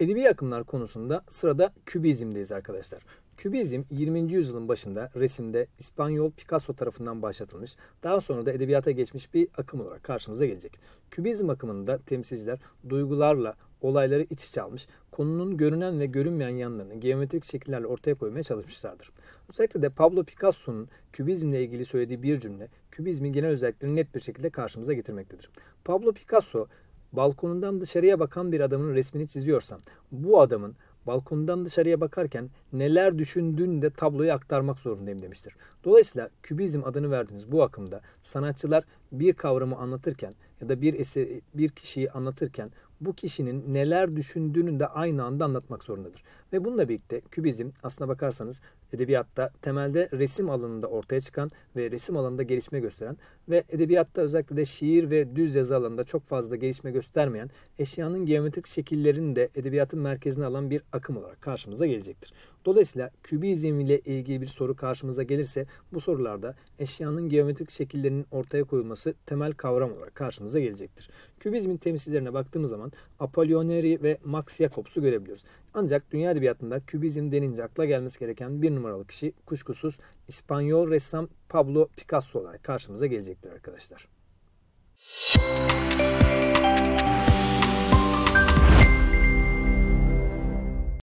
Edebi akımlar konusunda sırada kübizmdeyiz arkadaşlar. Kübizm 20. yüzyılın başında resimde İspanyol Picasso tarafından başlatılmış, daha sonra da edebiyata geçmiş bir akım olarak karşımıza gelecek. Kübizm akımında temsilciler duygularla olayları iç içe almış, konunun görünen ve görünmeyen yanlarını geometrik şekillerle ortaya koymaya çalışmışlardır. Özellikle de Pablo Picasso'nun kübizmle ilgili söylediği bir cümle, kübizmin genel özelliklerini net bir şekilde karşımıza getirmektedir. Pablo Picasso, balkonundan dışarıya bakan bir adamın resmini çiziyorsam bu adamın balkondan dışarıya bakarken neler düşündüğünü de tabloya aktarmak zorundayım demiştir. Dolayısıyla kübizm adını verdiğimiz bu akımda sanatçılar bir kavramı anlatırken ya da bir eseri, bir kişiyi anlatırken bu kişinin neler düşündüğünü de aynı anda anlatmak zorundadır. Ve bununla birlikte kübizm aslına bakarsanız edebiyatta temelde resim alanında ortaya çıkan ve resim alanında gelişme gösteren ve edebiyatta özellikle de şiir ve düz yazı alanında çok fazla gelişme göstermeyen eşyanın geometrik şekillerini de edebiyatın merkezine alan bir akım olarak karşımıza gelecektir. Dolayısıyla kübizm ile ilgili bir soru karşımıza gelirse bu sorularda eşyanın geometrik şekillerinin ortaya koyulması temel kavram olarak karşımıza gelecektir. Kübizmin temsilcilerine baktığımız zaman Apollonieri ve Max Jacobs'u görebiliyoruz. Ancak dünya edebiyatında kübizm denince akla gelmesi gereken bir numaralı kişi kuşkusuz İspanyol ressam Pablo Picasso olarak karşımıza gelecektir arkadaşlar.